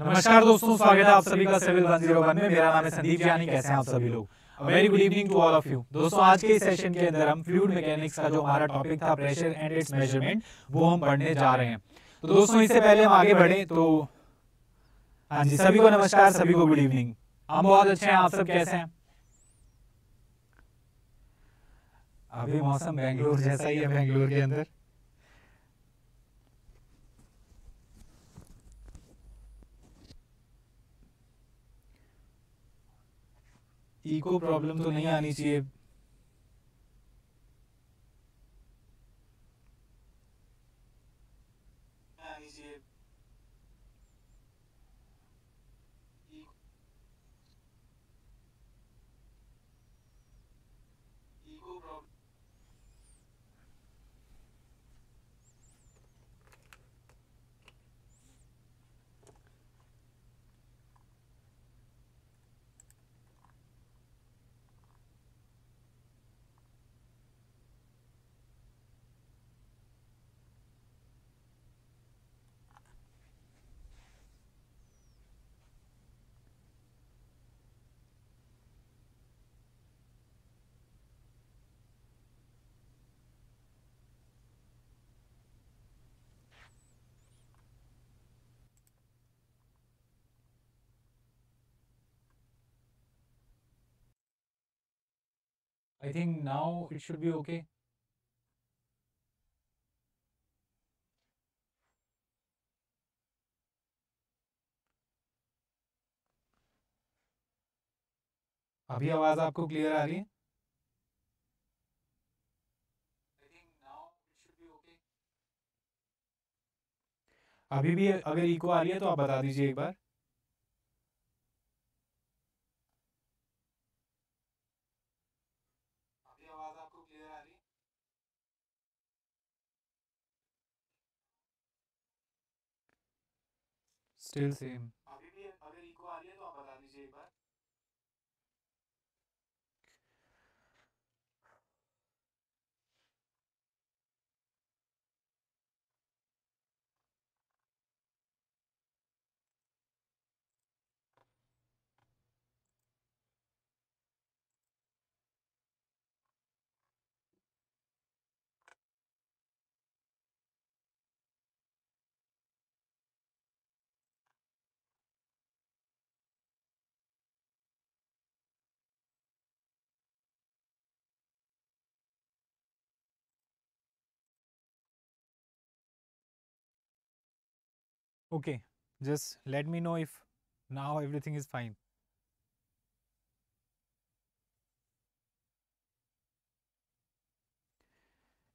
नमस्कार दोस्तों स्वागत है आप सभी का सिविल वन जीरो वन में मेरा नाम है संदीप जानी कैसे हैं आप सभी लोग very good evening to all of you दोस्तों आज के सेशन के अंदर हम फ्लूड मैकेनिक्स का जो हमारा टॉपिक था प्रेशर एंड इट्स मेजरमेंट वो हम पढ़ने जा रहे हैं तो दोस्तों इससे पहले हम आगे बढ़े तो हाँ जी सभी को नमस्कार सभी को गुड इवनिंग हम बहुत अच्छे हैं आप सब कैसे हैं अभी मौसम बेंगलोर जैसा ही है बेंगलोर के अंदर ईको प्रॉब्लम तो नहीं आनी चाहिए I think now it should be okay. अभी आवाज आपको क्लियर आ रही है अभी भी अगर इको आ रही है तो आप बता दीजिए एक बार still same okay just let me know if now everything is fine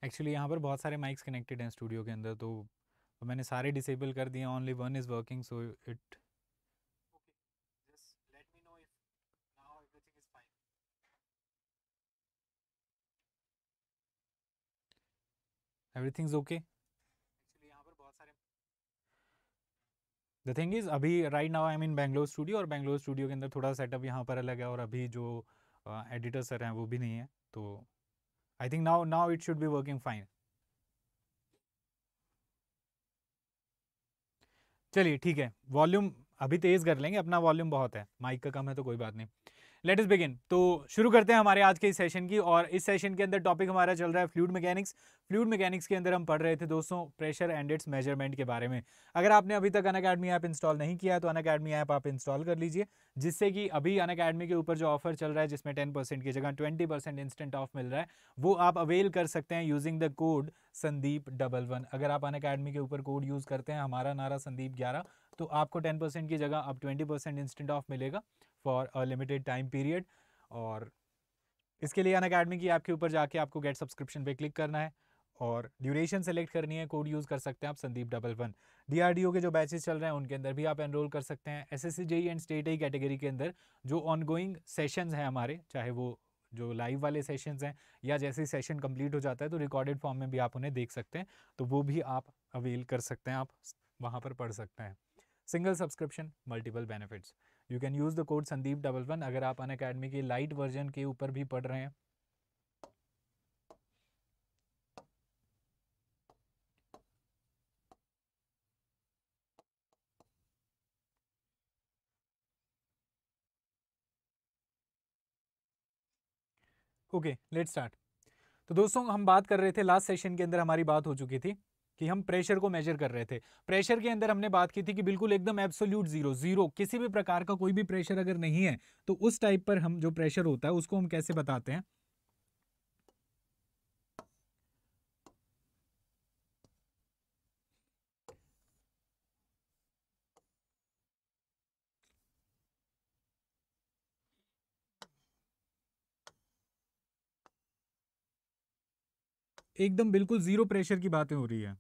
actually यहाँ पर बहुत सारे माइक्स कनेक्टेड हैं स्टूडियो के अंदर तो मैंने सारे डिसेबल कर दिए only one is working so it is okay the thing is अभी right now I mean Bangalore studio और बैंगलोर स्टूडियो के अंदर थोड़ा सेटअप यहाँ पर अलग है और अभी जो एडिटर सर हैं वो भी नहीं है तो I think now now it should be working fine चलिए ठीक है वॉल्यूम अभी तेज़ कर लेंगे अपना वॉल्यूम बहुत है माइक का कम है तो कोई बात नहीं लेट इस बिगिन तो शुरू करते हैं हमारे आज के इस सेशन की और इस सेशन के अंदर टॉपिक हमारा चल रहा है फ्लूड मैकेनिक्स फ्लूड मैकेनिक्स के अंदर हम पढ़ रहे थे दोस्तों प्रेशर एंड इट्स मेजरमेंट के बारे में अगर आपने अभी तक अन अकेडमी ऐप इंस्टॉल नहीं किया तो अन अकेडमी ऐप आप इंस्टॉल कर लीजिए जिससे कि अभी अन अकेडमी के ऊपर जो ऑफर चल रहा है जिसमें टेन परसेंट की जगह ट्वेंटी परसेंट इंस्टेंट ऑफ मिल रहा है वो आप अवेल कर सकते हैं using the code Sandeep double one अगर आप अन अकेडमी के ऊपर कोड यूज़ करते हैं हमारा नारा संदीप ग्यारह तो आपको 10% की जगह अब 20% इंस्टेंट ऑफ मिलेगा for a limited time period और इसके लिए अन अकेडमी की ऐप के ऊपर जाके आपको गेट सब्सक्रिप्शन पे क्लिक करना है और ड्यूरेशन सेलेक्ट करनी है कोड यूज़ कर सकते हैं आप संदीप डबल वन डी के जो बैचेस चल रहे हैं उनके अंदर भी आप एनरोल कर सकते हैं S S and state I category के अंदर जो ऑनगोइंग सेशंस हैं हमारे चाहे वो जो लाइव वाले सेशंस हैं या जैसे सेशन कंप्लीट हो जाता है तो रिकॉर्डेड फॉर्म में भी आप उन्हें देख सकते हैं तो वो भी आप अवेल कर सकते हैं आप वहाँ पर पढ़ सकते हैं single subscription multiple benefits you can use the code Sandeep double one अगर आप अन अकेडमी के लाइट वर्जन के ऊपर भी पढ़ रहे हैं ओके लेट स्टार्ट तो दोस्तों हम बात कर रहे थे लास्ट सेशन के अंदर हमारी बात हो चुकी थी कि हम प्रेशर को मेजर कर रहे थे प्रेशर के अंदर हमने बात की थी कि बिल्कुल एकदम एब्सोल्यूट जीरो जीरो किसी भी प्रकार का कोई भी प्रेशर अगर नहीं है तो उस टाइप पर हम जो प्रेशर होता है उसको हम कैसे बताते हैं एकदम बिल्कुल जीरो प्रेशर की बातें हो रही है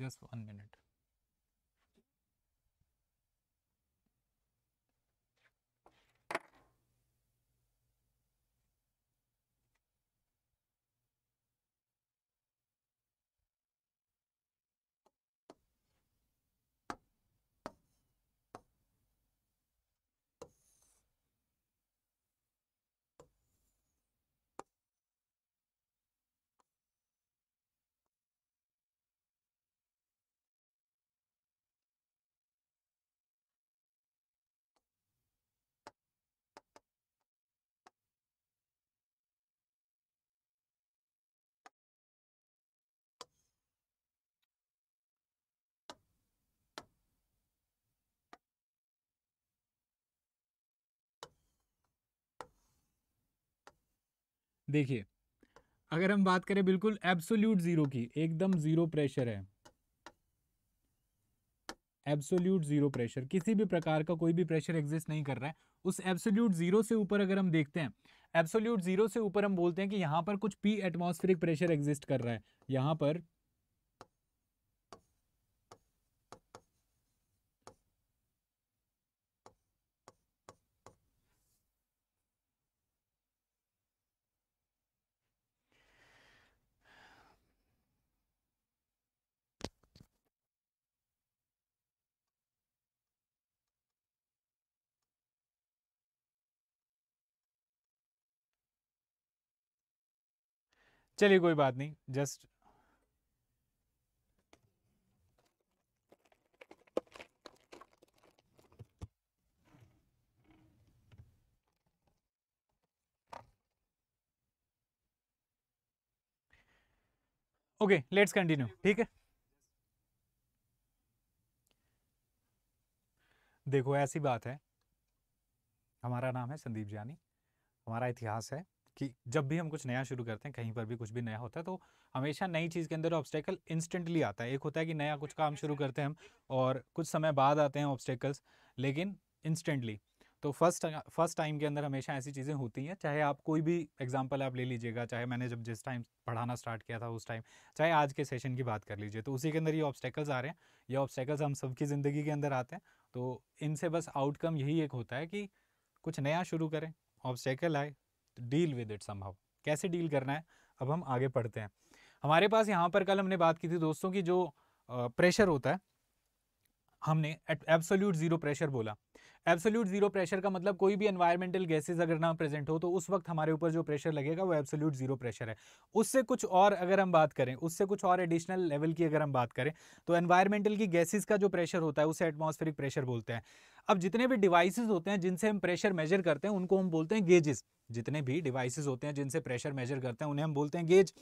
जस्ट वन मिनट देखिए अगर हम बात करें बिल्कुल एब्सोल्यूट जीरो की एकदम जीरो प्रेशर है एब्सोल्यूट जीरो प्रेशर किसी भी प्रकार का कोई भी प्रेशर एग्जिस्ट नहीं कर रहा है उस एब्सोल्यूट जीरो से ऊपर अगर हम देखते हैं एब्सोल्यूट जीरो से ऊपर हम बोलते हैं कि यहां पर कुछ पी एटमोस्फेरिक प्रेशर एग्जिस्ट कर रहा है यहां पर चलिए कोई बात नहीं जस्ट ओके लेट्स कंटिन्यू ठीक है देखो ऐसी बात है हमारा नाम है संदीप जानी हमारा इतिहास है कि जब भी हम कुछ नया शुरू करते हैं कहीं पर भी कुछ भी नया होता है तो हमेशा नई चीज़ के अंदर ऑब्स्टेकल इंस्टेंटली आता है एक होता है कि नया कुछ काम शुरू करते हैं हम और कुछ समय बाद आते हैं ऑब्स्टेकल्स लेकिन इंस्टेंटली तो फर्स्ट फर्स्ट टाइम के अंदर हमेशा ऐसी चीज़ें होती हैं चाहे आप कोई भी एग्जांपल आप ले लीजिएगा चाहे मैंने जब जिस टाइम पढ़ाना स्टार्ट किया था उस टाइम चाहे आज के सेशन की बात कर लीजिए तो उसी के अंदर ये ऑब्स्टेकल्स आ रहे हैं ये ऑब्स्टेकल्स हम सबकी ज़िंदगी के अंदर आते हैं तो इनसे बस आउटकम यही एक होता है कि कुछ नया शुरू करें ऑब्स्टेकल आए डील विद इट समहाउ कैसे डील करना है अब हम आगे पढ़ते हैं हमारे पास यहाँ पर कल हमने बात की थी दोस्तों की जो प्रेशर होता है हमने एब्सोल्यूट ज़ीरो प्रेशर बोला एब्सोल्यूट ज़ीरो प्रेशर का मतलब कोई भी एनवायरमेंटल गैसेस अगर ना प्रेजेंट हो तो उस वक्त हमारे ऊपर जो प्रेशर लगेगा वो एब्सोल्यूट ज़ीरो प्रेशर है उससे कुछ और अगर हम बात करें उससे कुछ और एडिशनल लेवल की अगर हम बात करें तो एनवायरमेंटल की गैसेज का जो प्रेशर होता है उसे एटमोस्फेरिक प्रेशर बोलते हैं अब जितने भी डिवाइसेस होते हैं जिनसे हम प्रेशर मेजर करते हैं उनको हम बोलते हैं गेजेस जितने भी डिवाइसेस होते हैं जिनसे प्रेशर मेजर करते हैं उन्हें हम बोलते हैं गेज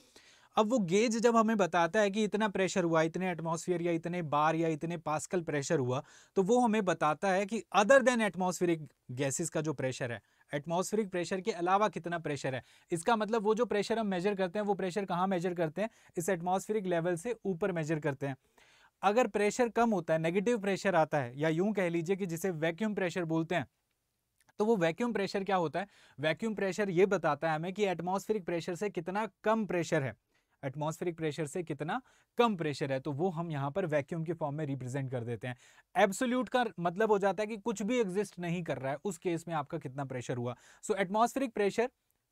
अब वो गेज जब हमें बताता है कि इतना प्रेशर हुआ इतने एटमोसफियर या इतने बार या इतने पास्कल प्रेशर हुआ तो वो हमें बताता है कि अदर देन एटमोसफियरिक गैसेज का जो प्रेशर है एटमॉस्फेरिक प्रेशर के अलावा कितना प्रेशर है इसका मतलब वो जो प्रेशर हम मेजर करते हैं वो प्रेशर कहाँ मेजर करते हैं इस एटमॉस्फेरिक लेवल से ऊपर मेजर करते हैं अगर प्रेशर कम होता है नेगेटिव प्रेशर आता है या यूं कह लीजिए कि जिसे वैक्यूम प्रेशर बोलते हैं तो वो वैक्यूम प्रेशर क्या होता है वैक्यूम प्रेशर ये बताता है हमें कि एटमॉस्फेरिक प्रेशर से कितना कम प्रेशर है एटमॉस्फेरिक प्रेशर से कितना कम प्रेशर है तो वो हम यहाँ पर वैक्यूम के फॉर्म में रिप्रेजेंट कर देते हैं एब्सोल्यूट का मतलब हो जाता है कि कुछ भी एग्जिस्ट नहीं कर रहा है उस केस में आपका कितना प्रेशर हुआ so atmospheric pressure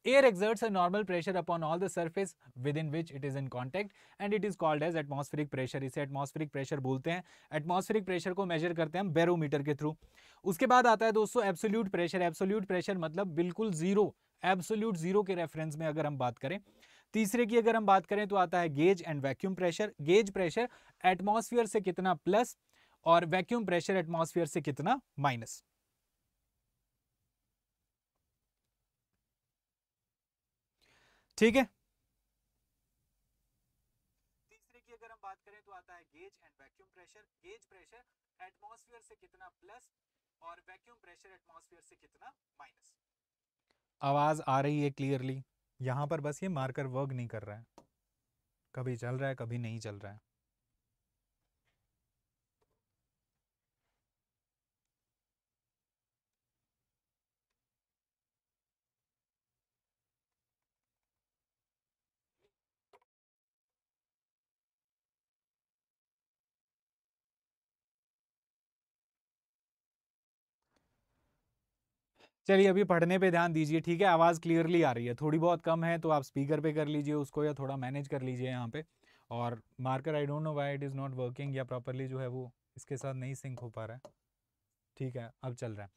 Air exerts a normal pressure upon all the surface within which it is in contact and it is called as atmospheric pressure. इसे atmospheric pressure बोलते हैं atmospheric pressure को measure करते हैं हम barometer के through. उसके बाद आता है दोस्तों absolute pressure. Absolute pressure मतलब बिल्कुल zero. absolute zero के reference में अगर हम बात करें तीसरे की अगर हम बात करें तो आता है gauge and vacuum pressure gauge pressure atmosphere से कितना प्लस और वैक्यूम प्रेशर एटमॉस्फेयर से कितना माइनस ठीक है तीसरे की अगर हम बात करें तो आता है gauge and vacuum pressure gauge pressure atmosphere से कितना प्लस और वैक्यूम प्रेशर एटमॉस्फेयर से कितना माइनस आवाज आ रही है क्लियरली यहाँ पर बस ये मार्कर वर्क नहीं कर रहा है कभी चल रहा है कभी नहीं चल रहा है चलिए अभी पढ़ने पे ध्यान दीजिए ठीक है आवाज़ क्लियरली आ रही है थोड़ी बहुत कम है तो आप स्पीकर पे कर लीजिए उसको या थोड़ा मैनेज कर लीजिए यहाँ पे और marker I don't know why it is not working या प्रॉपरली जो है वो इसके साथ नहीं सिंक हो पा रहा है ठीक है अब चल रहा है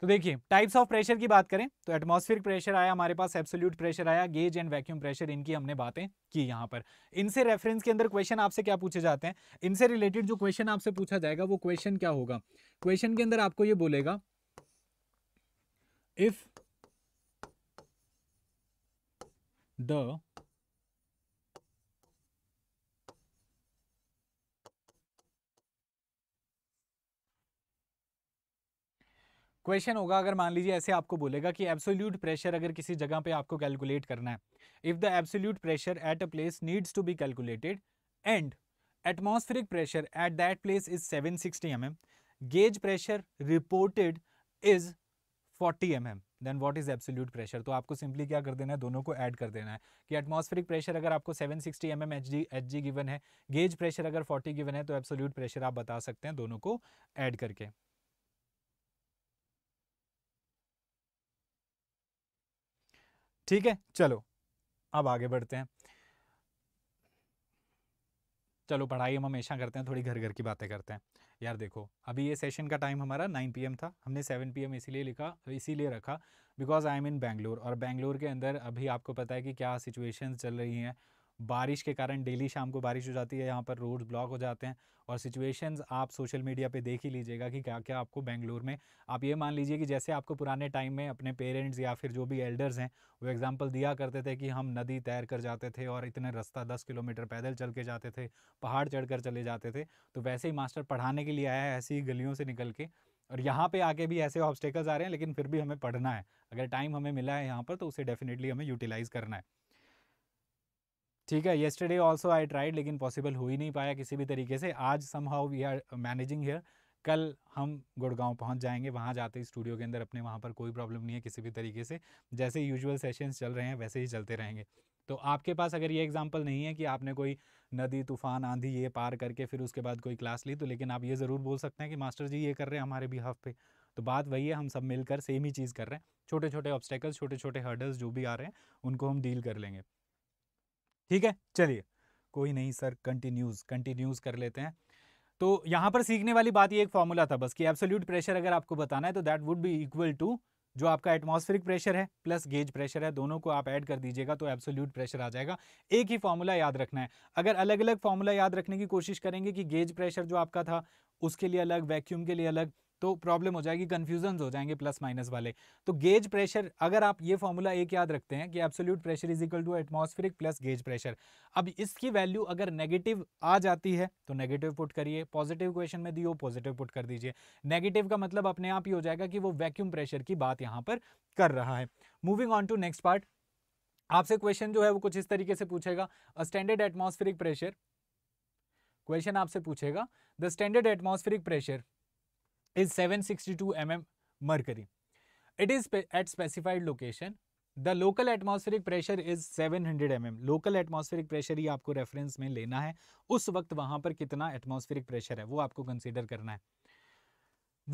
तो देखिए टाइप्स ऑफ प्रेशर की बात करें तो एटमॉस्फेरिक प्रेशर आया हमारे पास एब्सोल्यूट प्रेशर आया गेज एंड वैक्यूम प्रेशर इनकी हमने बातें की यहाँ पर इनसे रेफरेंस के अंदर क्वेश्चन आपसे क्या पूछे जाते हैं इनसे रिलेटेड जो क्वेश्चन आपसे पूछा जाएगा वो क्वेश्चन क्या होगा क्वेश्चन के अंदर आपको ये बोलेगा if the क्वेश्चन होगा अगर मान लीजिए ऐसे आपको बोलेगा कि एब्सोल्यूट प्रेशर अगर किसी जगह पे आपको कैलकुलेट करना है if the absolute pressure at a place needs to be calculated and atmospheric pressure at that place is 760 M gauge pressure reported is forty M M then what is absolute pressure तो आपको simply क्या कर देना है दोनों को add कर देना है कि एटमॉस्फेरिक प्रेशर अगर आपको seven sixty M M H G H G given है गेज प्रेशर अगर फोर्टी गिवन है तो एब्सोल्यूट प्रेशर आप बता सकते हैं दोनों को ऐड करके ठीक है चलो अब आगे बढ़ते हैं चलो पढ़ाई हम हमेशा करते हैं थोड़ी घर घर की बातें करते हैं यार देखो अभी ये सेशन का टाइम हमारा 9 पीएम था हमने 7 पीएम इसीलिए लिखा इसीलिए रखा because I am in Bangalore और बैंगलोर के अंदर अभी आपको पता है कि क्या सिचुएशंस चल रही हैं बारिश के कारण डेली शाम को बारिश हो जाती है यहाँ पर रोड ब्लॉक हो जाते हैं और सिचुएशंस आप सोशल मीडिया पे देख ही लीजिएगा कि क्या क्या आपको बेंगलोर में आप ये मान लीजिए कि जैसे आपको पुराने टाइम में अपने पेरेंट्स या फिर जो भी एल्डर्स हैं वो एग्ज़ाम्पल दिया करते थे कि हम नदी तैर कर जाते थे और इतने रास्ता दस किलोमीटर पैदल चल के जाते थे पहाड़ चढ़ कर चले जाते थे तो वैसे ही मास्टर पढ़ाने के लिए आया है ऐसी ही गलियों से निकल के और यहाँ पे आके भी ऐसे ऑब्स्टेकल्स आ रहे हैं लेकिन फिर भी हमें पढ़ना है अगर टाइम हमें मिला है यहाँ पर तो उसे डेफिनेटली हमें यूटिलाइज़ करना है ठीक है येस्टरडे ऑल्सो आई ट्राइड लेकिन पॉसिबल हो ही नहीं पाया किसी भी तरीके से आज somehow we are managing here कल हम गुड़गांव पहुंच जाएंगे वहां जाते ही स्टूडियो के अंदर अपने वहां पर कोई प्रॉब्लम नहीं है किसी भी तरीके से जैसे यूजुअल सेशंस चल रहे हैं वैसे ही चलते रहेंगे तो आपके पास अगर ये एग्जाम्पल नहीं है कि आपने कोई नदी तूफान आंधी ये पार करके फिर उसके बाद कोई क्लास ली तो लेकिन आप ये ज़रूर बोल सकते हैं कि मास्टर जी ये कर रहे हैं हमारे हफ पे तो बात वही है हम सब मिलकर सेम ही चीज़ कर रहे हैं छोटे छोटे ऑब्स्टेकल्स छोटे छोटे हर्डल्स जो भी आ रहे हैं उनको हम डील कर लेंगे ठीक है चलिए कोई नहीं सर कंटिन्यूज कंटिन्यूज कर लेते हैं तो यहाँ पर सीखने वाली बात ये एक फॉर्मूला था बस कि एब्सोल्यूट प्रेशर अगर आपको बताना है तो that would be equal to जो आपका एटमॉस्फेरिक प्रेशर है प्लस गेज प्रेशर है दोनों को आप ऐड कर दीजिएगा तो एब्सोल्यूट प्रेशर आ जाएगा एक ही फॉर्मूला याद रखना है अगर अलग अलग फॉर्मूला याद रखने की कोशिश करेंगे कि गेज प्रेशर जो आपका था उसके लिए अलग वैक्यूम के लिए अलग तो प्रॉब्लम हो जाएगी कन्फ्यूजन हो जाएंगे प्लस माइनस वाले तो गेज प्रेशर अगर आप ये फॉर्मूला एक याद रखते हैं कि absolute pressure is equal to atmospheric plus gauge pressure अब इसकी वैल्यू अगर नेगेटिव आ जाती है तो नेगेटिव पुट करिए पॉजिटिव क्वेश्चन में दी हो पॉजिटिव पुट कर दीजिए नेगेटिव का मतलब अपने आप ही हो जाएगा कि वो वैक्यूम प्रेशर की बात यहाँ पर कर रहा है moving on to next part आपसे क्वेश्चन जो है वो कुछ इस तरीके से पूछेगा स्टैंडर्ड एटमॉस्फेरिक प्रेशर क्वेश्चन आपसे पूछेगा the standard atmospheric pressure is 762 mm mercury. It is at specified location. The local atmospheric pressure is 700 mm. Local atmospheric pressure ही आपको रेफरेंस में लेना है उस वक्त वहां पर कितना एटमॉस्फेरिक प्रेशर है वो आपको कंसिडर करना है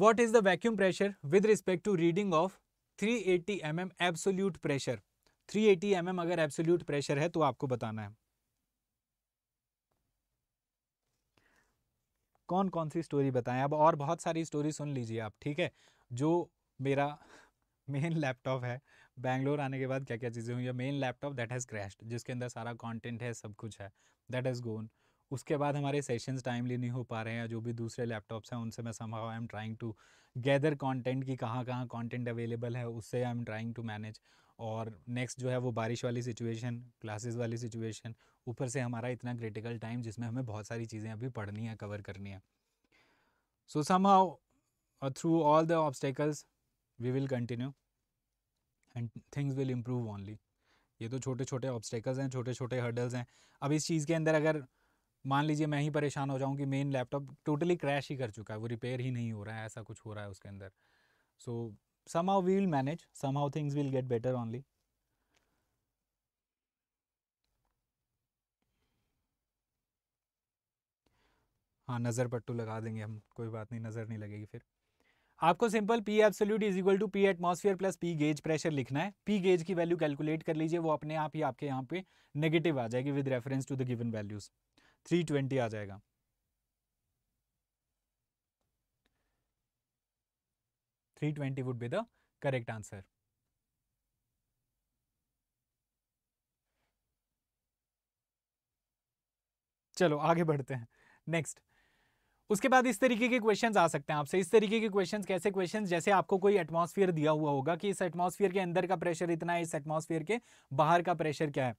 what is the vacuum pressure with respect to reading of 380 at M absolute pressure 380 at mm अगर एब्सोल्यूट प्रेशर है तो आपको बताना है कौन कौन सी स्टोरी बताएं अब और बहुत सारी स्टोरी सुन लीजिए आप ठीक है जो मेरा मेन लैपटॉप है बैंगलोर आने के बाद क्या क्या चीज़ें हुई है main laptop that has crashed जिसके अंदर सारा कंटेंट है सब कुछ है दैट हैज़ गोन उसके बाद हमारे सेशंस टाइमली नहीं हो पा रहे हैं जो भी दूसरे लैपटॉप्स हैं उनसे मैं संभाव I am trying to gather content कि कहाँ कहाँ कंटेंट अवेलेबल है उससे I am trying to manage और नेक्स्ट जो है वो बारिश वाली सिचुएशन क्लासेस वाली सिचुएशन ऊपर से हमारा इतना क्रिटिकल टाइम जिसमें हमें बहुत सारी चीज़ें अभी पढ़नी है कवर करनी है so somehow through all the obstacles we will continue and things will improve only ये तो छोटे छोटे ऑब्स्टेकल्स हैं छोटे छोटे हर्डल्स हैं अब इस चीज़ के अंदर अगर मान लीजिए मैं ही परेशान हो जाऊँ कि मेन लैपटॉप टोटली क्रैश ही कर चुका है वो रिपेयर ही नहीं हो रहा है ऐसा कुछ हो रहा है उसके अंदर सो so, somehow we will manage, somehow things will get better only. हाँ नज़र पट्टू लगा देंगे हम कोई बात नहीं नज़र नहीं लगेगी फिर आपको simple P absolute is equal to P atmosphere plus P gauge pressure लिखना है पी गेज की वैल्यू कैलकुलेट कर लीजिए वो अपने आप ही आपके यहाँ पे नेगेटिव आ जाएगी with reference to the given values 320 आ जाएगा 320 would be the correct answer. चलो आगे बढ़ते हैं नेक्स्ट उसके बाद इस तरीके के क्वेश्चंस आ सकते हैं आपसे इस तरीके के क्वेश्चंस कैसे क्वेश्चंस जैसे आपको कोई एटमॉस्फेयर दिया हुआ होगा कि इस एटमॉस्फेयर के अंदर का प्रेशर इतना है इस एटमॉस्फेयर के बाहर का प्रेशर क्या है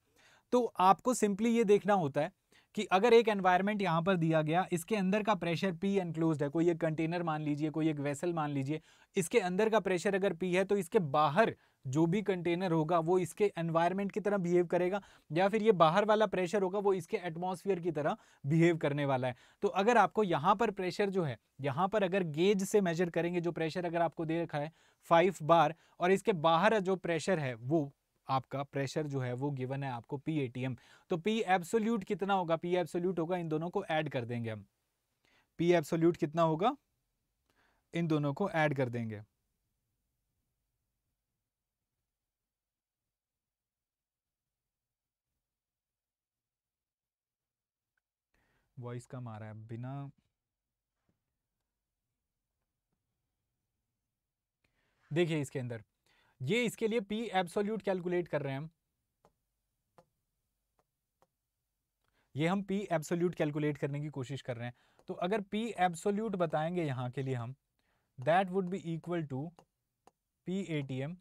तो आपको सिंपली ये देखना होता है कि अगर एक एनवायरनमेंट यहाँ पर दिया गया इसके अंदर का प्रेशर पी एनक्लोज है कोई एक कंटेनर मान लीजिए कोई एक वेसल मान लीजिए इसके अंदर का प्रेशर अगर पी है तो इसके बाहर जो भी कंटेनर होगा वो इसके एनवायरनमेंट की तरह बिहेव करेगा या फिर ये बाहर वाला प्रेशर होगा वो इसके एटमॉस्फेयर की तरह बिहेव करने वाला है तो अगर आपको यहाँ पर प्रेशर जो है यहाँ पर अगर गेज से मेजर करेंगे जो प्रेशर अगर आपको दे रखा है फाइव बार और इसके बाहर जो प्रेशर है वो आपका प्रेशर जो है वो गिवन है आपको पी एटीएम तो पी एब्सोल्यूट कितना होगा पी एब्सोल्यूट होगा इन दोनों को ऐड कर देंगे हम पी एब्सोल्यूट कितना होगा इन दोनों को ऐड कर देंगे वॉइस कम आ रहा है बिना देखिए इसके अंदर ये इसके लिए पी एब्सोल्यूट कैलकुलेट कर रहे हैं हम ये हम पी एब्सोल्यूट कैलकुलेट करने की कोशिश कर रहे हैं तो अगर पी एब्सोल्यूट बताएंगे यहां के लिए हम that would be equal to P A T M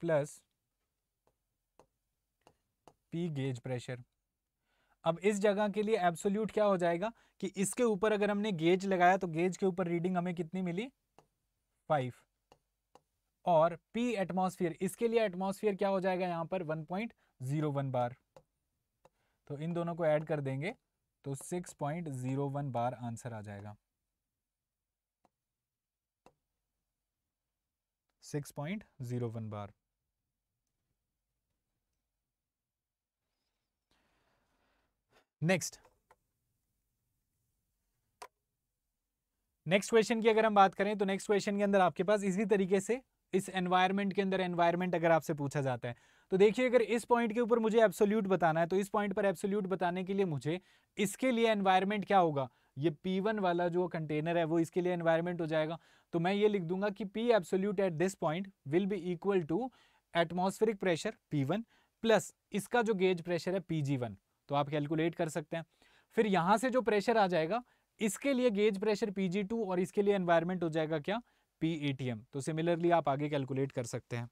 plus P gauge pressure अब इस जगह के लिए एब्सोल्यूट क्या हो जाएगा कि इसके ऊपर अगर हमने गेज लगाया तो गेज के ऊपर रीडिंग हमें कितनी मिली फाइव और पी एटमॉस्फेयर इसके लिए एटमॉस्फेयर क्या हो जाएगा यहां पर 1.01 बार तो इन दोनों को ऐड कर देंगे तो 6.01 बार आंसर आ जाएगा 6.01 बार नेक्स्ट नेक्स्ट क्वेश्चन की अगर हम बात करें तो नेक्स्ट क्वेश्चन के अंदर आपके पास इसी तरीके से इस एनवायरनमेंट के अंदर एनवायरनमेंट अगर आपसे पूछा जाता है तो देखिए अगर इस पॉइंट के ऊपर मुझे एब्सोल्यूट बताना है तो इस पॉइंट पर एब्सोल्यूट बताने के लिए मुझे इसके लिए एनवायरनमेंट क्या होगा ये पी वन वाला जो कंटेनर है वो इसके लिए एनवायरनमेंट हो जाएगा तो मैं ये लिख दूंगा कि P absolute at this point will be equal to atmospheric pressure P1 plus इसका जो गेज प्रेशर है Pg1 तो आप कैलकुलेट कर सकते हैं फिर यहां से जो प्रेशर आ जाएगा इसके लिए गेज प्रेशर Pg2 और इसके लिए एनवायरमेंट हो जाएगा क्या पी ए e तो सिमिलरली आप आगे कैलकुलेट कर सकते हैं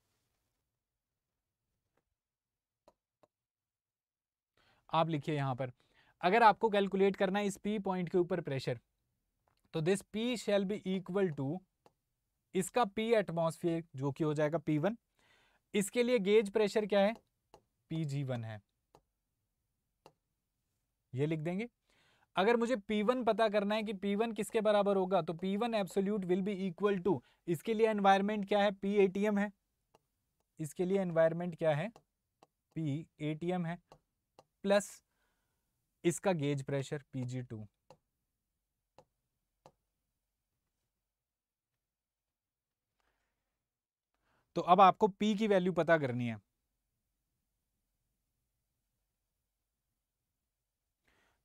आप लिखिए यहां पर अगर आपको कैलकुलेट करना है इस पी पॉइंट के ऊपर प्रेशर तो this P shall be equal to इसका पी एटमोसफियर जो कि हो जाएगा पी वन इसके लिए गेज प्रेशर क्या है पी जी वन है ये लिख देंगे अगर मुझे P1 पता करना है कि P1 किसके बराबर होगा तो P1 absolute will be equal to इसके लिए एनवायरमेंट क्या है पी एम है इसके लिए एनवायरमेंट क्या है पी एम है प्लस इसका गेज प्रेशर जी टू तो अब आपको P की वैल्यू पता करनी है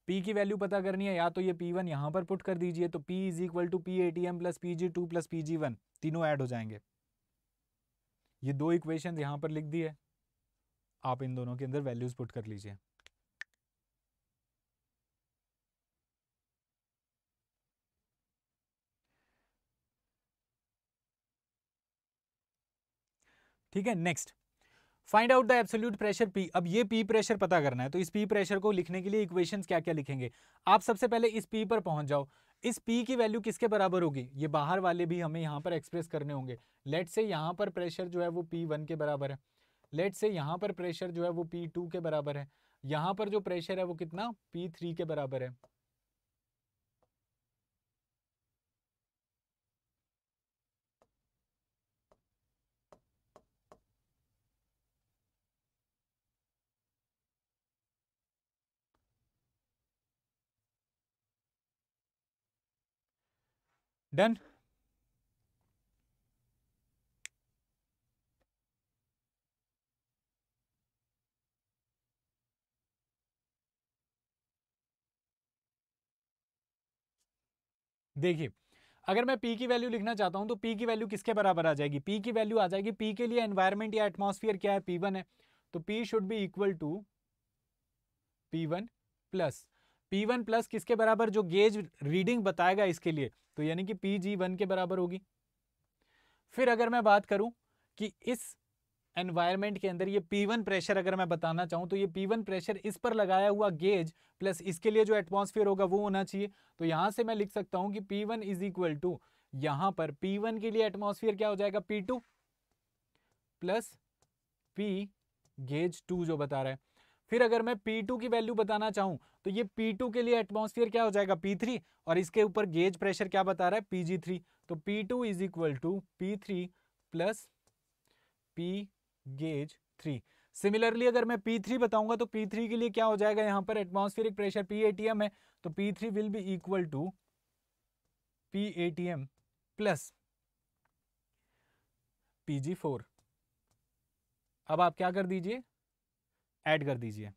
P की वैल्यू पता करनी है या तो ये P1 वन यहाँ पर पुट कर दीजिए तो P is equal to P A T M plus P G two plus P G one तीनों ऐड हो जाएंगे ये दो इक्वेशन यहाँ पर लिख दी है आप इन दोनों के अंदर वैल्यूज पुट कर लीजिए ठीक है next find out the absolute pressure P अब ये पी प्रेशर पता करना है तो इस पी प्रेशर को लिखने के लिए इक्वेशंस क्या क्या लिखेंगे आप सबसे पहले इस पी पर पहुंच जाओ इस पी की वैल्यू किसके बराबर होगी ये बाहर वाले भी हमें यहाँ पर एक्सप्रेस करने होंगे लेट से यहाँ पर प्रेशर जो है वो पी वन के बराबर है लेट से यहाँ पर प्रेशर जो है वो पी टू के बराबर है यहाँ पर जो प्रेशर है वो कितना पी थ्री के बराबर है डन देखिए अगर मैं पी की वैल्यू लिखना चाहता हूं तो पी की वैल्यू किसके बराबर आ जाएगी पी की वैल्यू आ जाएगी पी के लिए एनवायरमेंट या एटमॉस्फेयर क्या है पी वन है तो P should be equal to P one plus P one plus किसके बराबर जो गेज रीडिंग बताएगा इसके लिए तो यानी कि पी जी वन के बराबर होगी फिर अगर मैं बात करूं कि इस एनवायरमेंट के अंदर ये P1 प्रेशर अगर मैं बताना चाहूं तो ये P1 प्रेशर इस पर लगाया हुआ गेज प्लस इसके लिए जो एटमॉस्फेयर होगा वो होना चाहिए तो यहां से मैं लिख सकता हूं कि P1 one is equal to यहां पर P1 के लिए एटमॉस्फेयर क्या हो जाएगा P2 plus P gauge to जो बता रहा है फिर अगर मैं टू की वैल्यू बताना चाहूँ तो ये टू के लिए एटमोस्फियर क्या हो जाएगा थ्री और इसके ऊपर गेज प्रेशर क्या बता रहा है थ्री तो P two is equal to P three plus P gauge three similarly अगर मैं P3 बताऊंगा तो P3 के लिए क्या हो जाएगा यहां पर एटमॉस्फेरिक प्रेशर पी है तो P3 will be equal to P A T M plus PG four अब आप क्या कर दीजिए ऐड कर दीजिए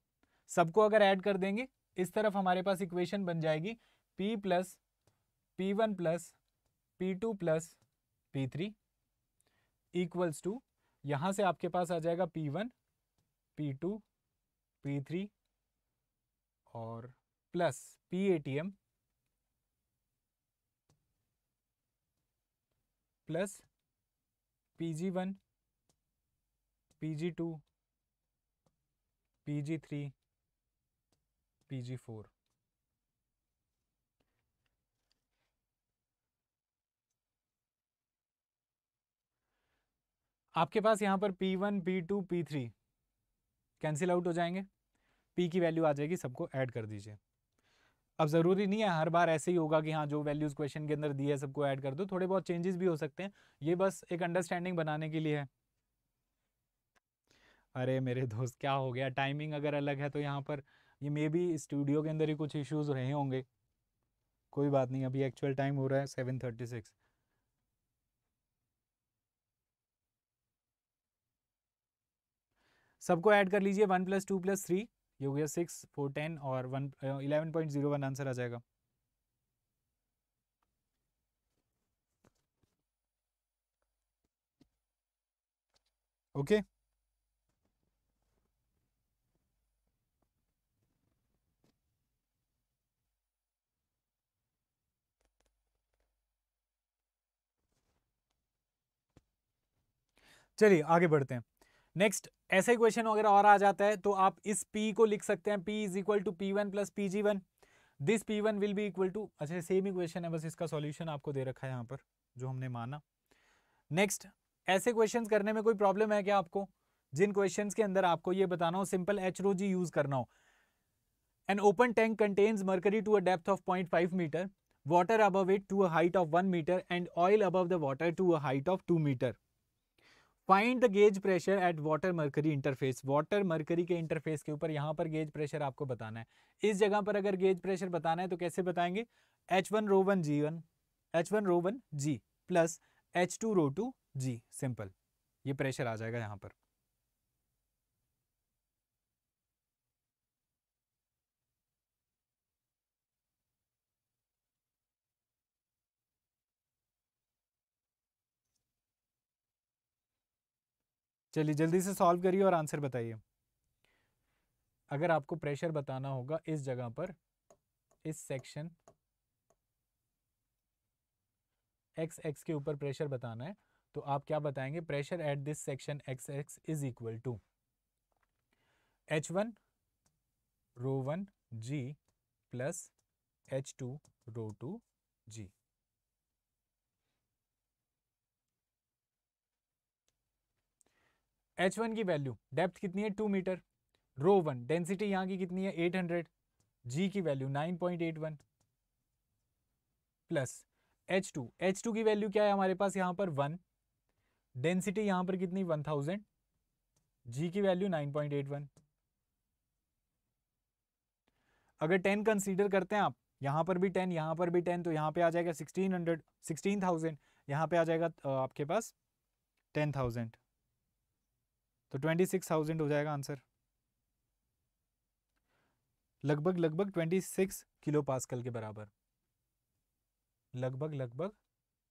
सबको अगर ऐड कर देंगे इस तरफ हमारे पास इक्वेशन बन जाएगी p plus P one plus P two plus P three equals to यहाँ से आपके पास आ जाएगा P one P two P three और plus P A T M plus P G one P G two P G three P G four आपके पास यहां पर P one P two P three cancel out हो जाएंगे P की value आ जाएगी सबको ऐड कर दीजिए अब ज़रूरी नहीं है हर बार ऐसे ही होगा कि हाँ जो वैल्यूज़ क्वेश्चन के अंदर दी है सबको ऐड कर दो थोड़े बहुत चेंजेस भी हो सकते हैं ये बस एक अंडरस्टैंडिंग बनाने के लिए है अरे मेरे दोस्त क्या हो गया टाइमिंग अगर अलग है तो यहाँ पर ये मे बी स्टूडियो के अंदर ही कुछ इश्यूज रहे होंगे कोई बात नहीं अभी एक्चुअल टाइम हो रहा है सेवन थर्टी सिक्स सबको ऐड कर लीजिए one plus two plus three ये हो गया सिक्स फोर टेन और one eleven point zero one answer आ जाएगा ओके okay? चलिए आगे बढ़ते हैं नेक्स्ट ऐसे क्वेश्चन वगैरह और आ जाता है तो आप इस पी को लिख सकते हैं P is equal to P one plus P G one this P one will be equal to अच्छा सेम ही क्वेश्चन है बस इसका सॉल्यूशन आपको दे रखा है यहाँ पर जो हमने माना नेक्स्ट ऐसे क्वेश्चंस करने में कोई प्रॉब्लम है क्या आपको जिन क्वेश्चंस के अंदर आपको ये बताना हो simple H rho G use करना हो an open tank contains mercury to a depth of point five metre water above it to a height of one metre and oil above the water to a height of two metre find the gauge pressure at water mercury interface water mercury के interface के ऊपर यहाँ पर gauge pressure आपको बताना है इस जगह पर अगर गेज प्रेशर बताना है तो कैसे बताएंगे H one rho one G one H one rho one G plus H two rho two G simple ये प्रेशर आ जाएगा यहाँ पर चलिए जल्दी से सॉल्व करिए और आंसर बताइए अगर आपको प्रेशर बताना होगा इस जगह पर इस सेक्शन एक्स एक्स के ऊपर प्रेशर बताना है तो आप क्या बताएंगे pressure at this section X X is equal to H one rho one G plus H two rho two G H one की वैल्यू डेप्थ कितनी है two metre rho one density यहाँ की कितनी है एट हंड्रेड जी की value nine point eight one plus H two H two की value क्या है हमारे पास यहाँ पर वन डेंसिटी यहाँ पर कितनी वन थाउजेंड जी की value nine point eight one अगर टेन कंसीडर करते हैं आप यहाँ पर भी टेन यहाँ पर भी टेन तो यहाँ पे आ जाएगा सिक्सटीन हंड्रेड सिक्सटीन थाउजेंड यहाँ पे आ जाएगा आपके पास टेन थाउजेंड तो ट्वेंटी सिक्स थाउजेंड हो जाएगा आंसर लगभग लगभग ट्वेंटी सिक्स किलो पासकल के बराबर लगभग लगभग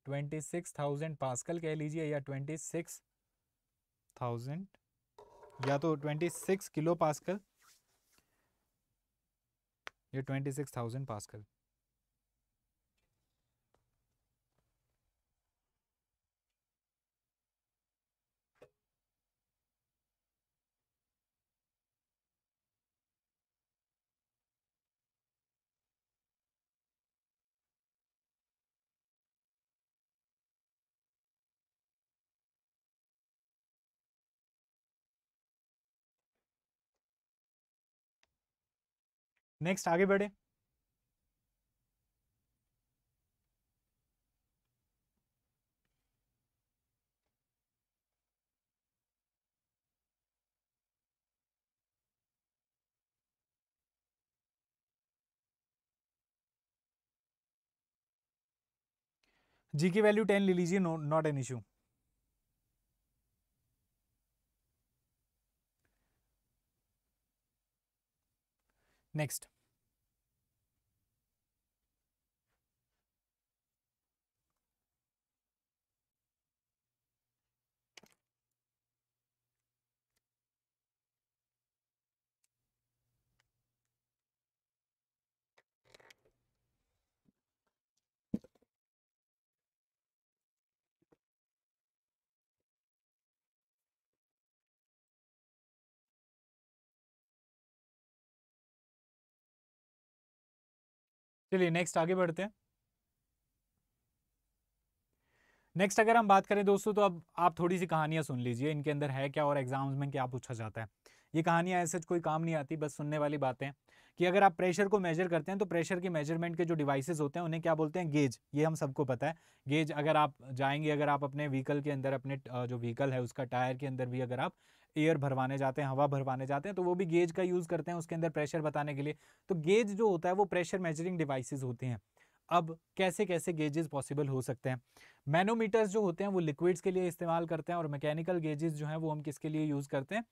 ट्वेंटी सिक्स थाउजेंड पासकल कह लीजिए या ट्वेंटी सिक्स थाउजेंड या तो ट्वेंटी सिक्स किलो पासकल या twenty six thousand pascal next आगे बढ़े जी की वैल्यू टेन ले लीजिए नॉट एन इश्यू नेक्स्ट चलिए नेक्स्ट आगे बढ़ते हैं नेक्स्ट अगर हम बात करें दोस्तों तो अब आप थोड़ी सी कहानियां सुन लीजिए इनके अंदर है क्या और एग्जाम्स में क्या पूछा जाता है ये कहानियां ऐसे कोई काम नहीं आती बस सुनने वाली बातें कि अगर आप प्रेशर को मेजर करते हैं तो प्रेशर के मेजरमेंट के जो डिवाइसेस होते हैं उन्हें क्या बोलते हैं गेज ये हम सबको पता है गेज अगर आप जाएंगे अगर आप अपने व्हीकल के अंदर अपने जो व्हीकल है उसका टायर के अंदर भी अगर आप एयर भरवाने जाते हैं हवा भरवाने जाते हैं तो वो भी गेज का यूज़ करते हैं उसके अंदर प्रेशर बताने के लिए तो गेज जो होता है वो प्रेशर मेजरिंग डिवाइस होते हैं अब कैसे कैसे गेजेस पॉसिबल हो सकते हैं मैनोमीटर्स जो होते हैं वो लिक्विड्स के लिए इस्तेमाल करते हैं और मैकेनिकल गेजेस जो हैं वो हम किसके लिए यूज़ करते हैं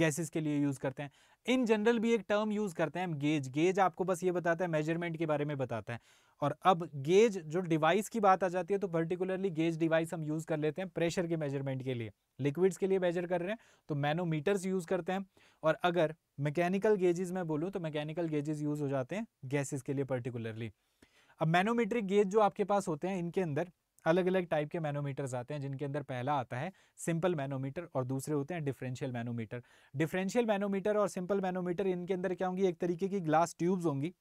गैसेस के लिए यूज़ करते हैं इन जनरल भी एक टर्म यूज़ करते हैं हम गेज गेज आपको बस ये बताता है मेजरमेंट के बारे में बताता है और अब गेज जो डिवाइस की बात आ जाती है तो पर्टिकुलरली गेज डिवाइस हम यूज़ कर लेते हैं प्रेशर के मेजरमेंट के लिए लिक्विड्स के लिए मेजर कर रहे हैं तो मैनोमीटर्स यूज़ करते हैं और अगर मैकेनिकल गेजेस में बोलूं तो मैकेनिकल गेजेस यूज़ हो जाते हैं गैसेस के लिए पर्टिकुलरली अब मैनोमीट्रिक गेज जो आपके पास होते हैं इनके अंदर अलग अलग टाइप के मैनोमीटर्स आते हैं जिनके अंदर पहला आता है सिंपल मैनोमीटर और दूसरे होते हैं डिफरेंशियल मैनोमीटर डिफरेंशियल मैनोमीटर और सिंपल मैनोमीटर इनके अंदर क्या होंगी एक तरीके की ग्लास ट्यूब्स होंगी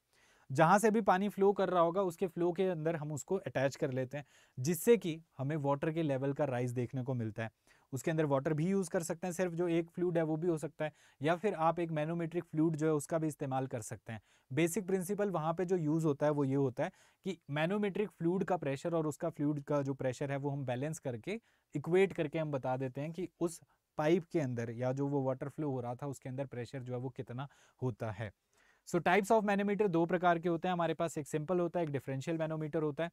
जहाँ से भी पानी फ्लो कर रहा होगा उसके फ्लो के अंदर हम उसको अटैच कर लेते हैं जिससे कि हमें वाटर के लेवल का राइज देखने को मिलता है उसके अंदर वाटर भी यूज़ कर सकते हैं सिर्फ जो एक फ्लूड है वो भी हो सकता है या फिर आप एक मैनोमेट्रिक फ्लूड जो है उसका भी इस्तेमाल कर सकते हैं बेसिक प्रिंसिपल वहाँ पे जो यूज़ होता है वो ये होता है कि मैनोमेट्रिक फ्लूड का प्रेशर और उसका फ्लूड का जो प्रेशर है वो हम बैलेंस करके इक्वेट करके हम बता देते हैं कि उस पाइप के अंदर या जो वो वाटर फ्लो हो रहा था उसके अंदर प्रेशर जो है वो कितना होता है सो टाइप्स ऑफ मैनोमीटर दो प्रकार के होते हैं हमारे पास एक सिंपल होता है एक डिफरेंशियल मैनोमीटर होता है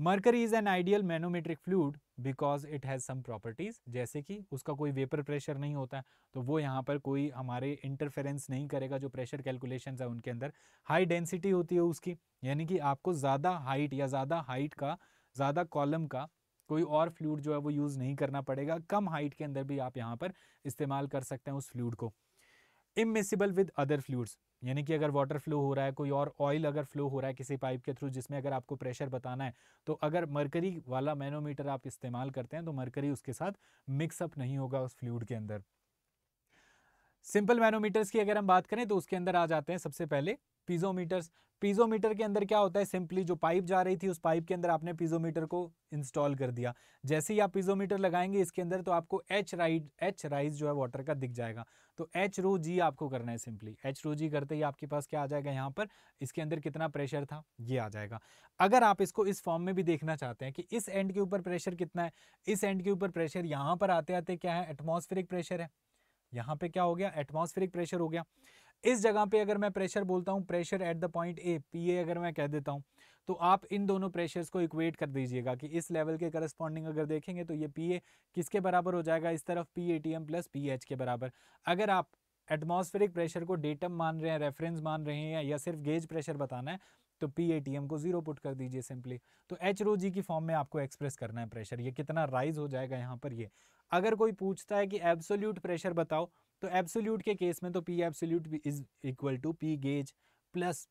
mercury is an ideal manometric fluid because it has some properties जैसे कि उसका कोई वेपर प्रेशर नहीं होता है तो वो यहाँ पर कोई हमारे इंटरफेरेंस नहीं करेगा जो प्रेशर कैलकुलेशन है उनके अंदर हाई डेंसिटी होती है उसकी यानी कि आपको ज़्यादा हाइट या ज़्यादा हाइट का ज़्यादा कॉलम का कोई और फ्लूड जो है वो यूज़ नहीं करना पड़ेगा कम हाइट के अंदर भी आप यहाँ पर इस्तेमाल कर सकते हैं उस फ्लूड को इमिसिबल विद अदर फ्लूड्स यानी कि अगर वाटर फ्लो हो रहा है कोई और ऑयल अगर फ्लो हो रहा है किसी पाइप के थ्रू जिसमें अगर आपको प्रेशर बताना है तो अगर मरकरी वाला मैनोमीटर आप इस्तेमाल करते हैं तो मरकरी उसके साथ मिक्सअप नहीं होगा उस फ्लूड के अंदर सिंपल मैनोमीटर्स की अगर हम बात करें तो उसके अंदर आ जाते हैं सबसे पहले पीजोमीटर्स पीजोमीटर के अंदर क्या होता है सिंपली जो पाइप जा रही थी उस पाइप के अंदर आपने पीजोमीटर को इंस्टॉल कर दिया जैसे ही आप पीजोमीटर लगाएंगे इसके अंदर तो आपको एच राइड एच राइज जो है वाटर का दिख जाएगा तो एच रो जी आपको करना है सिंपली एच रो जी करते ही आपके पास क्या आ जाएगा यहाँ पर इसके अंदर कितना प्रेशर था ये आ जाएगा अगर आप इसको इस फॉर्म में भी देखना चाहते हैं कि इस एंड के ऊपर प्रेशर कितना है इस एंड के ऊपर प्रेशर यहाँ पर आते आते क्या है एटमोस्फेरिक प्रेशर है यहाँ पे क्या हो गया एटमोस्फेरिक प्रेशर हो गया इस जगह पे अगर मैं प्रेशर बोलता हूँ pressure at the point A P A अगर मैं कह देता हूँ तो आप इन दोनों प्रेशर्स को इक्वेट कर दीजिएगा कि इस लेवल के करस्पॉन्डिंग अगर देखेंगे तो ये पी ए किसके बराबर हो जाएगा इस तरफ P A T M plus P H के बराबर अगर आप एटमॉस्फेरिक प्रेशर को डेटम मान रहे हैं रेफरेंस मान रहे हैं या सिर्फ गेज प्रेशर बताना है तो पी ए टी एम को जीरो पुट कर दीजिए सिंपली तो एच रो जी की फॉर्म में आपको एक्सप्रेस करना है प्रेशर ये कितना राइज हो जाएगा यहाँ पर ये अगर कोई पूछता है कि एब्सोल्यूट प्रेशर बताओ तो एब्सोल्यूट के केस में तो P absolute is equal to P gauge plus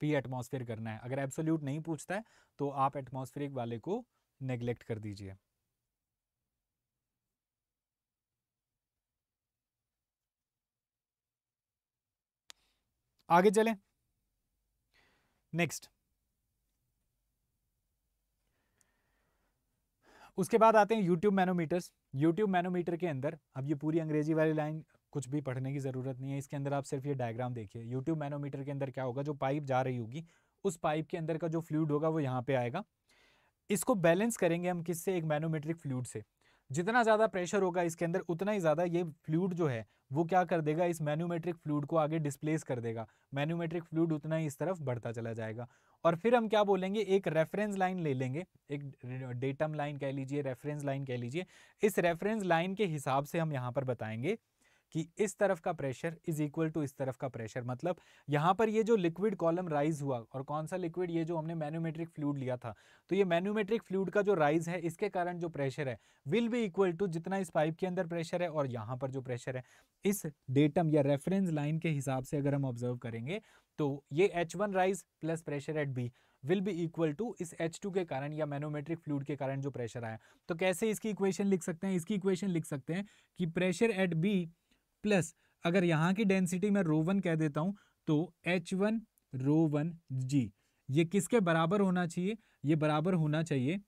P atmosphere करना है अगर एब्सोल्यूट नहीं पूछता है तो आप एटमॉस्फेरिक वाले को नेग्लेक्ट कर दीजिए आगे चलें नेक्स्ट उसके बाद आते हैं यूट्यूब मैनोमीटर्स यूट्यूब मैनोमीटर के अंदर अब ये पूरी अंग्रेजी वाली लाइन कुछ भी पढ़ने की ज़रूरत नहीं है इसके अंदर आप सिर्फ ये डायग्राम देखिए यूट्यूब मैनोमीटर के अंदर क्या होगा जो पाइप जा रही होगी उस पाइप के अंदर का जो फ्लूड होगा वो यहाँ पे आएगा इसको बैलेंस करेंगे हम किससे एक मैनोमेट्रिक फ्लूड से जितना ज़्यादा प्रेशर होगा इसके अंदर उतना ही ज़्यादा ये फ्लूड जो है वो क्या कर देगा इस मैन्यूमेट्रिक फ्लूड को आगे डिस्प्लेस कर देगा मैन्यूमेट्रिक फ्लूड उतना ही इस तरफ बढ़ता चला जाएगा और फिर हम क्या बोलेंगे एक रेफरेंस लाइन ले लेंगे एक डेटम लाइन कह लीजिए रेफरेंस लाइन कह लीजिए इस रेफरेंस लाइन के हिसाब से हम यहाँ पर बताएंगे कि इस तरफ का प्रेशर इज इक्वल टू इस तरफ का प्रेशर मतलब यहाँ पर ये जो लिक्विड कॉलम राइज हुआ और कौन सा लिक्विड ये जो हमने मैन्यूमेट्रिक फ्लूड लिया था तो ये मैन्यूमेट्रिक फ्लूड का जो राइज है इसके कारण जो प्रेशर है विल बी इक्वल टू जितना इस पाइप के अंदर प्रेशर है और यहाँ पर जो प्रेशर है इस डेटम या रेफरेंस लाइन के हिसाब से अगर हम ऑब्जर्व करेंगे तो ये H one rise plus pressure at B will be equal to इस टू के कारण या मैनोमेट्रिक फ्लूड के कारण जो प्रेशर आया तो कैसे इसकी इक्वेशन लिख सकते हैं इसकी इक्वेशन लिख सकते हैं कि प्रेशर एट बी प्लस अगर यहाँ की डेंसिटी मैं रो वन कह देता हूँ तो H one rho one G ये किसके बराबर होना चाहिए ये बराबर होना चाहिए